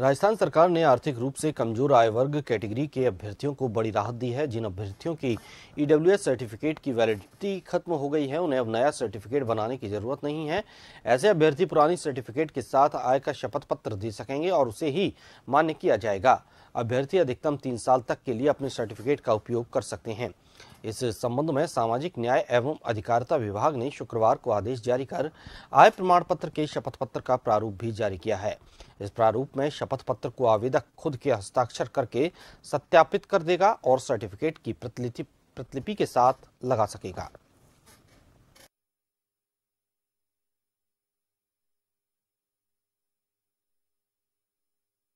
राजस्थान सरकार ने आर्थिक रूप से कमजोर आय वर्ग कैटेगरी के अभ्यर्थियों को बड़ी राहत दी है जिन अभ्यर्थियों की ईडब्ल्यूएस e सर्टिफिकेट की वैलिडिटी खत्म हो गई है उन्हें अब नया सर्टिफिकेट बनाने की जरूरत नहीं है ऐसे अभ्यर्थी पुरानी सर्टिफिकेट के साथ आय का शपथ पत्र दे सकेंगे और उसे ही मान्य किया जाएगा अभ्यर्थी अधिकतम तीन साल तक के लिए अपने सर्टिफिकेट का उपयोग कर सकते हैं इस संबंध में सामाजिक न्याय एवं अधिकारिता विभाग ने शुक्रवार को आदेश जारी कर आय प्रमाण पत्र के शपथ पत्र का प्रारूप भी जारी किया है इस प्रारूप में शपथ पत्र को आवेदक खुद के हस्ताक्षर करके सत्यापित कर देगा और सर्टिफिकेट की प्रतिलिपि प्रतिलिपि के साथ लगा सकेगा